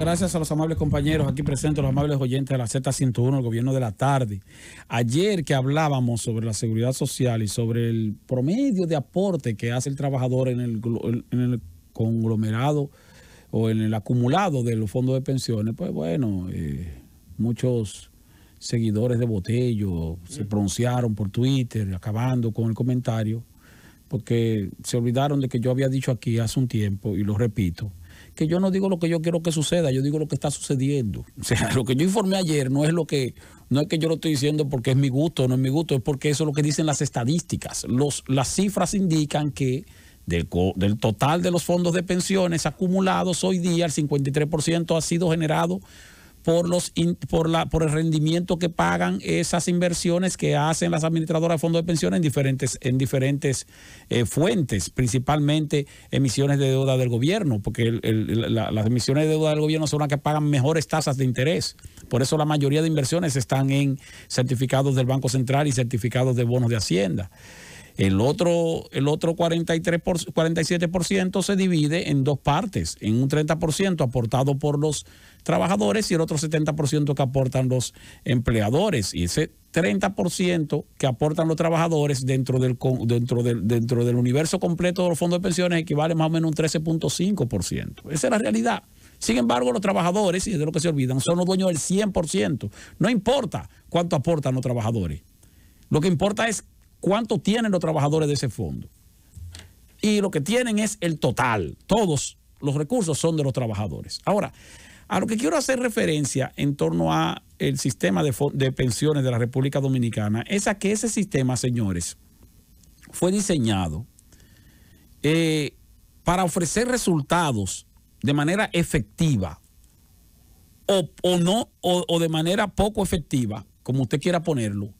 Gracias a los amables compañeros aquí presentes, los amables oyentes de la Z101, el gobierno de la tarde. Ayer que hablábamos sobre la seguridad social y sobre el promedio de aporte que hace el trabajador en el, conglomerado o en el acumulado de los fondos de pensiones, pues bueno, eh, muchos seguidores de Botello se pronunciaron por Twitter, acabando con el comentario, porque se olvidaron de que yo había dicho aquí hace un tiempo, y lo repito, que yo no digo lo que yo quiero que suceda, yo digo lo que está sucediendo. O sea, lo que yo informé ayer no es lo que, no es que yo lo estoy diciendo porque es mi gusto, no es mi gusto, es porque eso es lo que dicen las estadísticas. Los, las cifras indican que del, del total de los fondos de pensiones acumulados hoy día, el 53% ha sido generado por, los, por, la, por el rendimiento que pagan esas inversiones que hacen las administradoras de fondos de pensiones en diferentes, en diferentes eh, fuentes, principalmente emisiones de deuda del gobierno, porque las emisiones de deuda del gobierno son las que pagan mejores tasas de interés. Por eso la mayoría de inversiones están en certificados del Banco Central y certificados de bonos de Hacienda. El otro, el otro 43 por, 47% se divide en dos partes, en un 30% aportado por los trabajadores y el otro 70% que aportan los empleadores. Y ese 30% que aportan los trabajadores dentro del, dentro, dentro del universo completo de los fondos de pensiones equivale más o menos un 13.5%. Esa es la realidad. Sin embargo, los trabajadores, y es de lo que se olvidan, son los dueños del 100%. No importa cuánto aportan los trabajadores. Lo que importa es cuánto tienen los trabajadores de ese fondo. Y lo que tienen es el total. Todos los recursos son de los trabajadores. Ahora, a lo que quiero hacer referencia en torno a el sistema de, pensiones de la República Dominicana es a que ese sistema, señores, fue diseñado eh, para ofrecer resultados de manera efectiva o, no, o de manera poco efectiva, como usted quiera ponerlo,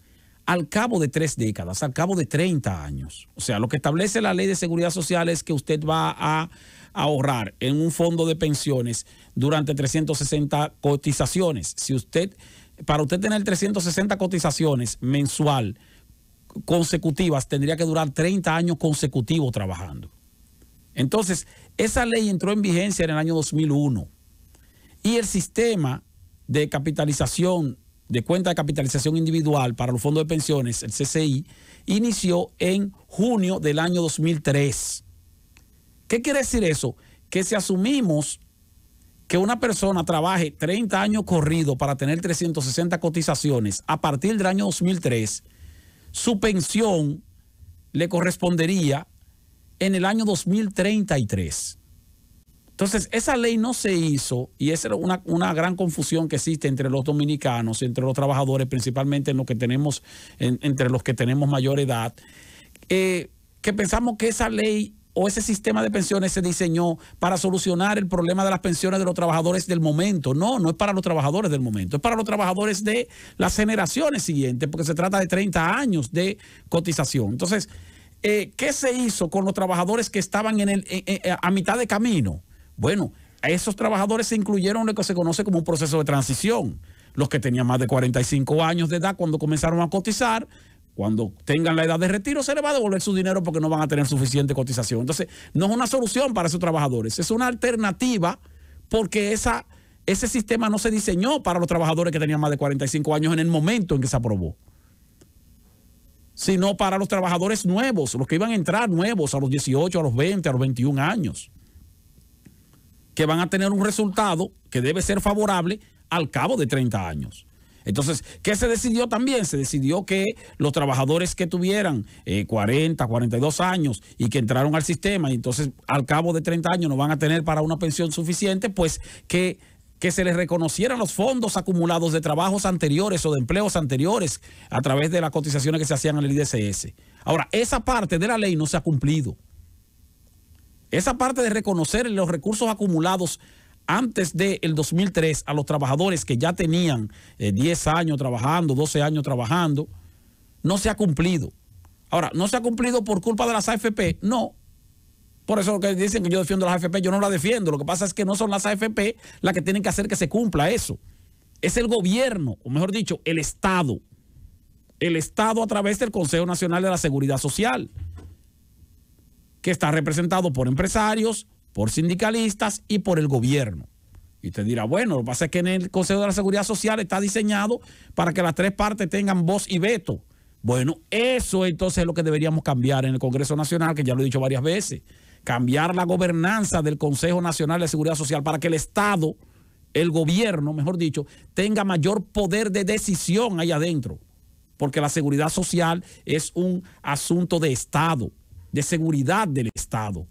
al cabo de tres décadas, al cabo de 30 años. O sea, lo que establece la ley de seguridad social es que usted va a ahorrar en un fondo de pensiones durante 360 cotizaciones. Si usted, para usted tener 360 cotizaciones mensual consecutivas, tendría que durar 30 años consecutivos trabajando. Entonces, esa ley entró en vigencia en el año 2001 y el sistema de capitalización de cuenta de capitalización individual para los fondos de pensiones, el CCI, inició en junio del año 2003. ¿Qué quiere decir eso? Que si asumimos que una persona trabaje 30 años corrido para tener 360 cotizaciones a partir del año 2003, su pensión le correspondería en el año 2033. Entonces, esa ley no se hizo y esa es una, gran confusión que existe entre los dominicanos, y entre los trabajadores, principalmente en que tenemos, entre los que tenemos mayor edad, eh, que pensamos que esa ley o ese sistema de pensiones se diseñó para solucionar el problema de las pensiones de los trabajadores del momento. No, no es para los trabajadores del momento, es para los trabajadores de las generaciones siguientes, porque se trata de 30 años de cotización. Entonces, eh, ¿qué se hizo con los trabajadores que estaban en el, eh, eh, a mitad de camino? Bueno, a esos trabajadores se incluyeron lo que se conoce como un proceso de transición. Los que tenían más de 45 años de edad cuando comenzaron a cotizar, cuando tengan la edad de retiro, se les va a devolver su dinero porque no van a tener suficiente cotización. Entonces, no es una solución para esos trabajadores, es una alternativa porque esa, ese sistema no se diseñó para los trabajadores que tenían más de 45 años en el momento en que se aprobó sino para los trabajadores nuevos, los que iban a entrar nuevos a los 18, a los 20, a los 21 años que van a tener un resultado que debe ser favorable al cabo de 30 años. Entonces, ¿qué se decidió también? Se decidió que los trabajadores que tuvieran 40, eh, 42 años y que entraron al sistema y entonces al cabo de 30 años no van a tener para una pensión suficiente, pues que, se les reconocieran los fondos acumulados de trabajos anteriores o de empleos anteriores a través de las cotizaciones que se hacían en el IDSS. Ahora, esa parte de la ley no se ha cumplido. Esa parte de reconocer los recursos acumulados antes del 2003 a los trabajadores que ya tenían 10 eh, años trabajando, 12 años trabajando, no se ha cumplido. Ahora, ¿no se ha cumplido por culpa de las AFP? No. Por eso lo que dicen que yo defiendo las AFP, yo no la defiendo. Lo que pasa es que no son las AFP las que tienen que hacer que se cumpla eso. Es el gobierno, o mejor dicho, el Estado. El Estado a través del Consejo Nacional de la Seguridad Social que está representado por empresarios, por sindicalistas y por el gobierno. Y te dirá, bueno, lo que pasa es que en el Consejo de la Seguridad Social está diseñado para que las tres partes tengan voz y veto. Bueno, eso entonces es lo que deberíamos cambiar en el Congreso Nacional, que ya lo he dicho varias veces, cambiar la gobernanza del Consejo Nacional de Seguridad Social para que el Estado, el gobierno, mejor dicho, tenga mayor poder de decisión ahí adentro, porque la seguridad social es un asunto de Estado de seguridad del Estado,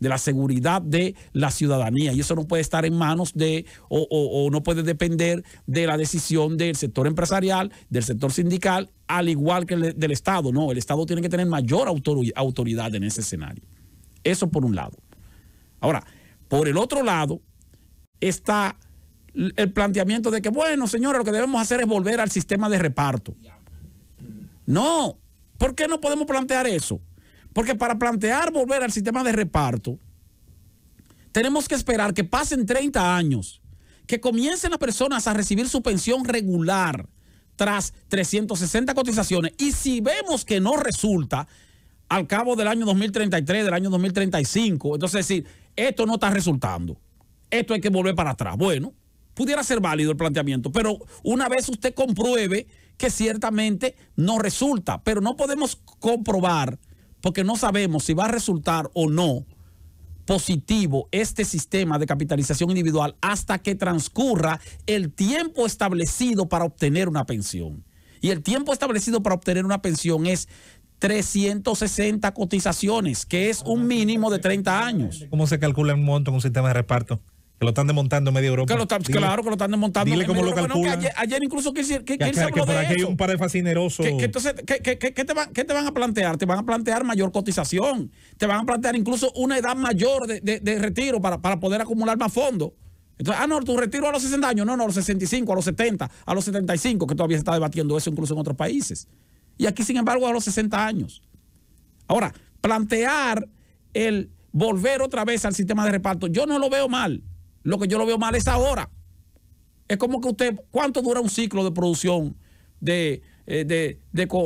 de la seguridad de la ciudadanía. Y eso no puede estar en manos de, o, no puede depender de la decisión del sector empresarial, del sector sindical, al igual que del Estado. No, el Estado tiene que tener mayor autoridad en ese escenario. Eso por un lado. Ahora, por el otro lado, está el planteamiento de que, bueno, señora, lo que debemos hacer es volver al sistema de reparto. No, ¿por qué no podemos plantear eso? Porque para plantear volver al sistema de reparto, tenemos que esperar que pasen 30 años, que comiencen las personas a recibir su pensión regular tras 360 cotizaciones. Y si vemos que no resulta al cabo del año 2033, del año 2035, entonces decir, esto no está resultando, esto hay que volver para atrás. Bueno, pudiera ser válido el planteamiento, pero una vez usted compruebe que ciertamente no resulta, pero no podemos comprobar porque no sabemos si va a resultar o no positivo este sistema de capitalización individual hasta que transcurra el tiempo establecido para obtener una pensión. Y el tiempo establecido para obtener una pensión es 360 cotizaciones, que es un mínimo de 30 años. ¿Cómo se calcula el monto en un sistema de reparto? Que lo están desmontando en Medio Europa. claro, que lo están desmontando. Europa. ayer, incluso que, que, se que por aquí hay un par de fascinerosos. ¿qué te, van a plantear? Te van a plantear mayor cotización. Te van a plantear incluso una edad mayor de, retiro para, para poder acumular más fondos. Entonces, ah, no, tu retiro a los 60 años. No, no, a los 65, a los 70, a los 75, que todavía se está debatiendo eso incluso en otros países. Y aquí, sin embargo, a los 60 años. Ahora, plantear el volver otra vez al sistema de reparto, yo no lo veo mal. Lo que yo lo veo mal es ahora. Es como que usted, ¿cuánto dura un ciclo de producción de, eh,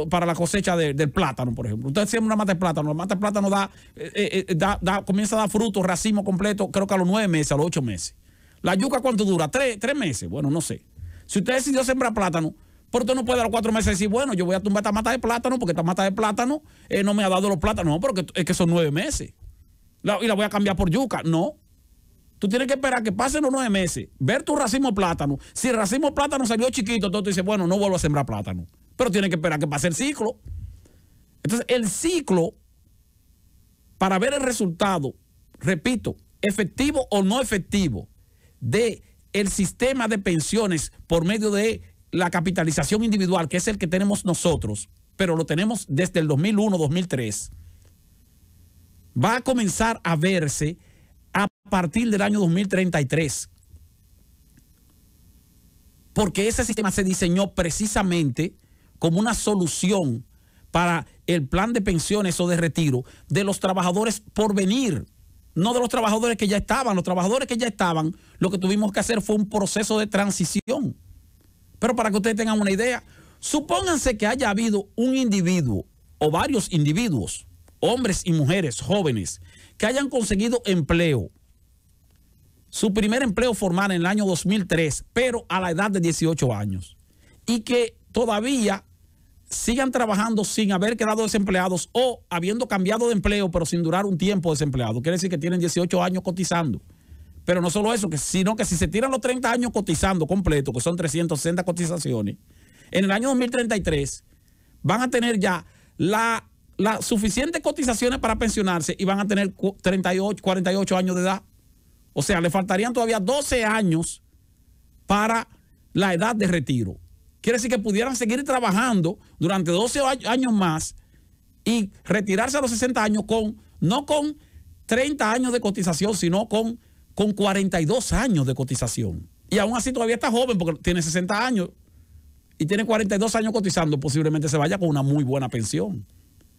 para la cosecha del plátano, por ejemplo? Usted siembra una mata de plátano, la mata de plátano da, eh, eh, comienza a dar frutos, racimo completo, creo que a los nueve meses, a los ocho meses. ¿La yuca cuánto dura? ¿Tres, meses? Bueno, no sé. Si usted decidió sembrar plátano, pero usted no puede a los cuatro meses decir, bueno, yo voy a tumbar esta mata de plátano porque esta mata de plátano no me ha dado los plátanos. No, porque es que son nueve meses. y la voy a cambiar por yuca. No, Tú tienes que esperar que pasen los nueve meses, ver tu racimo plátano. Si el racimo plátano salió chiquito, entonces tú dices, bueno, no vuelvo a sembrar plátano. Pero tienes que esperar que pase el ciclo. Entonces, el ciclo, para ver el resultado, repito, efectivo o no efectivo, de el sistema de pensiones por medio de la capitalización individual, que es el que tenemos nosotros, pero lo tenemos desde el 2001-2003, va a comenzar a verse partir del año 2033. Porque ese sistema se diseñó precisamente como una solución para el plan de pensiones o de retiro de los trabajadores por venir, no de los trabajadores que ya estaban. Los trabajadores que ya estaban, lo que tuvimos que hacer fue un proceso de transición. Pero para que ustedes tengan una idea, supónganse que haya habido un individuo o varios individuos, hombres y mujeres jóvenes, que hayan conseguido empleo su primer empleo formal en el año 2003, pero a la edad de 18 años, y que todavía sigan trabajando sin haber quedado desempleados o habiendo cambiado de empleo, pero sin durar un tiempo desempleado. Quiere decir que tienen 18 años cotizando. Pero no solo eso, sino que si se tiran los 30 años cotizando completo, que son 360 cotizaciones, en el año 2033 van a tener ya la suficientes cotizaciones para pensionarse y van a tener 38, 48 años de edad. O sea, le faltarían todavía 12 años para la edad de retiro. Quiere decir que pudieran seguir trabajando durante 12 años más y retirarse a los 60 años con, no con 30 años de cotización, sino con, con 42 años de cotización. Y aún así todavía está joven porque tiene 60 años y tiene 42 años cotizando, posiblemente se vaya con una muy buena pensión.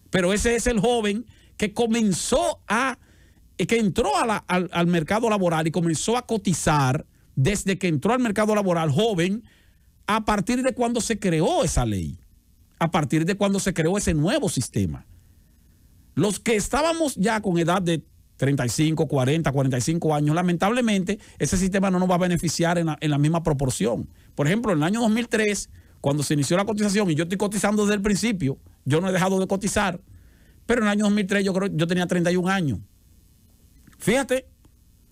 Pero ese es el joven que comenzó a que entró al, mercado laboral y comenzó a cotizar desde que entró al mercado laboral joven, a partir de cuando se creó esa ley, a partir de cuando se creó ese nuevo sistema. Los que estábamos ya con edad de 35, 40, 45 años, lamentablemente ese sistema no nos va a beneficiar en la, misma proporción. Por ejemplo, en el año 2003, cuando se inició la cotización, y yo estoy cotizando desde el principio, yo no he dejado de cotizar, pero en el año 2003 yo, creo, yo tenía 31 años. Fíjate,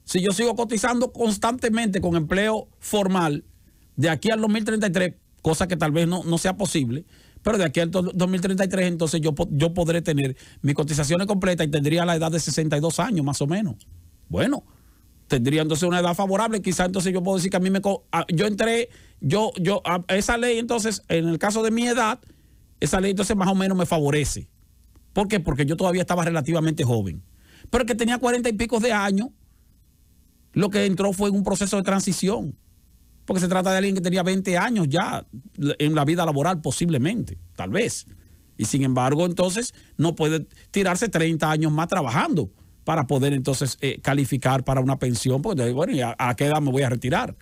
si yo sigo cotizando constantemente con empleo formal de aquí al 2033, cosa que tal vez no, no sea posible, pero de aquí al 2033 entonces yo, yo podré tener mis cotizaciones completas y tendría la edad de 62 años más o menos. Bueno, tendría entonces una edad favorable, quizás entonces yo puedo decir que a mí me... Yo entré, yo, yo, esa ley entonces, en el caso de mi edad, esa ley entonces más o menos me favorece. ¿Por qué? Porque yo todavía estaba relativamente joven pero que tenía cuarenta y pico de años, lo que entró fue en un proceso de transición, porque se trata de alguien que tenía 20 años ya en la vida laboral posiblemente, tal vez. Y sin embargo, entonces no puede tirarse 30 años más trabajando para poder entonces eh, calificar para una pensión, porque bueno, ¿y a, qué edad me voy a retirar?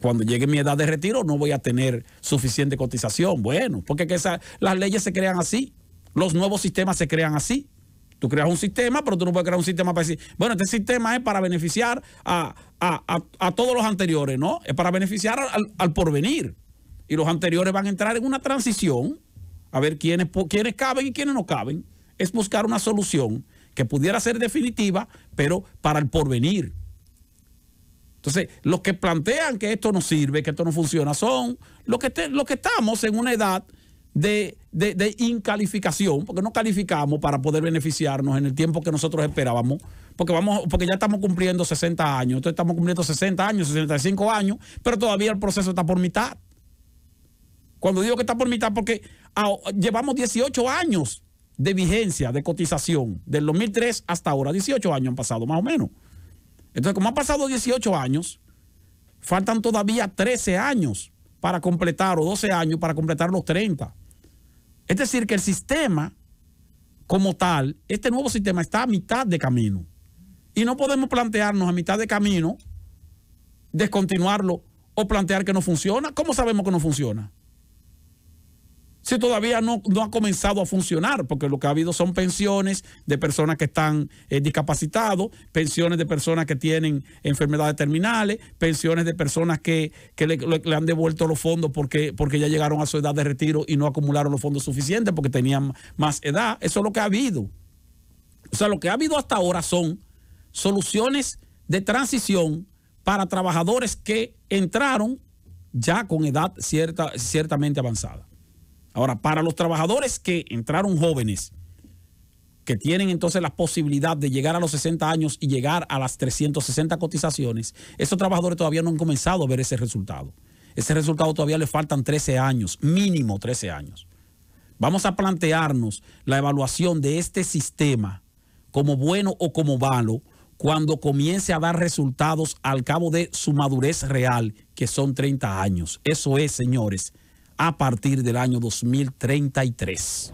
Cuando llegue mi edad de retiro no voy a tener suficiente cotización. Bueno, porque las leyes se crean así, los nuevos sistemas se crean así. Tú creas un sistema, pero tú no puedes crear un sistema para decir, bueno, este sistema es para beneficiar a, todos los anteriores, ¿no? Es para beneficiar al, porvenir. Y los anteriores van a entrar en una transición a ver quiénes, quiénes caben y quiénes no caben. Es buscar una solución que pudiera ser definitiva, pero para el porvenir. Entonces, los que plantean que esto no sirve, que esto no funciona, son que, te, los que estamos en una edad de, incalificación, porque no calificamos para poder beneficiarnos en el tiempo que nosotros esperábamos, porque, vamos, porque ya estamos cumpliendo 60 años, entonces estamos cumpliendo 60 años, 65 años, pero todavía el proceso está por mitad. Cuando digo que está por mitad, porque ah, llevamos 18 años de vigencia, de cotización, del 2003 hasta ahora, 18 años han pasado más o menos. Entonces, como han pasado 18 años, faltan todavía 13 años para completar, o 12 años para completar los 30. Es decir, que el sistema como tal, este nuevo sistema está a mitad de camino. Y no podemos plantearnos a mitad de camino descontinuarlo o plantear que no funciona. ¿Cómo sabemos que no funciona? si todavía no, ha comenzado a funcionar, porque lo que ha habido son pensiones de personas que están eh, discapacitados, pensiones de personas que tienen enfermedades terminales, pensiones de personas que, le, han devuelto los fondos porque, porque ya llegaron a su edad de retiro y no acumularon los fondos suficientes porque tenían más edad. Eso es lo que ha habido. O sea, lo que ha habido hasta ahora son soluciones de transición para trabajadores que entraron ya con edad cierta, ciertamente avanzada. Ahora, para los trabajadores que entraron jóvenes, que tienen entonces la posibilidad de llegar a los 60 años y llegar a las 360 cotizaciones, esos trabajadores todavía no han comenzado a ver ese resultado. Ese resultado todavía le faltan 13 años, mínimo 13 años. Vamos a plantearnos la evaluación de este sistema como bueno o como malo cuando comience a dar resultados al cabo de su madurez real, que son 30 años. Eso es, señores, a partir del año 2033.